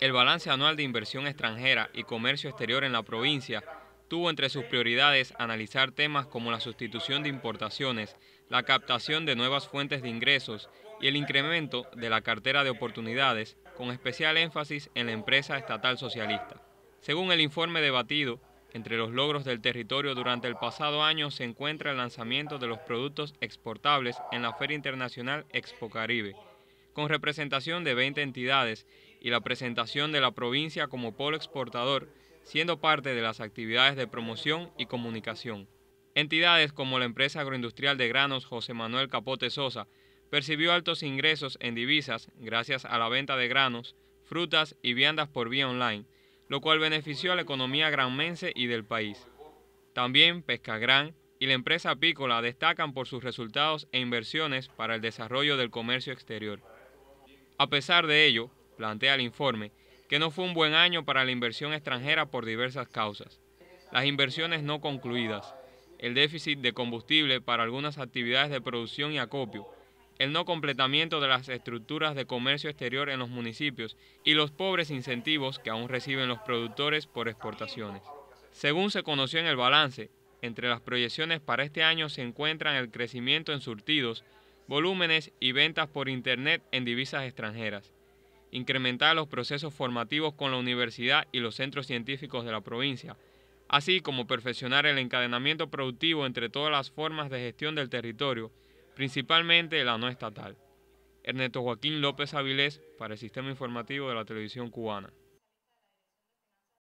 El balance anual de inversión extranjera y comercio exterior en la provincia tuvo entre sus prioridades analizar temas como la sustitución de importaciones, la captación de nuevas fuentes de ingresos y el incremento de la cartera de oportunidades, con especial énfasis en la empresa estatal socialista. Según el informe debatido, entre los logros del territorio durante el pasado año se encuentra el lanzamiento de los productos exportables en la Feria Internacional Expo Caribe, con representación de 20 entidades y la presentación de la provincia como polo exportador, siendo parte de las actividades de promoción y comunicación. Entidades como la empresa agroindustrial de granos José Manuel Capote Sosa percibió altos ingresos en divisas gracias a la venta de granos, frutas y viandas por vía online, lo cual benefició a la economía granmense y del país. También Pescagran y la empresa apícola destacan por sus resultados e inversiones para el desarrollo del comercio exterior. A pesar de ello, plantea el informe, que no fue un buen año para la inversión extranjera por diversas causas. Las inversiones no concluidas, el déficit de combustible para algunas actividades de producción y acopio, el no completamiento de las estructuras de comercio exterior en los municipios y los pobres incentivos que aún reciben los productores por exportaciones. Según se conoció en el balance, entre las proyecciones para este año se encuentran el crecimiento en surtidos, volúmenes y ventas por Internet en divisas extranjeras incrementar los procesos formativos con la universidad y los centros científicos de la provincia, así como perfeccionar el encadenamiento productivo entre todas las formas de gestión del territorio, principalmente la no estatal. Ernesto Joaquín López Avilés para el Sistema Informativo de la Televisión Cubana.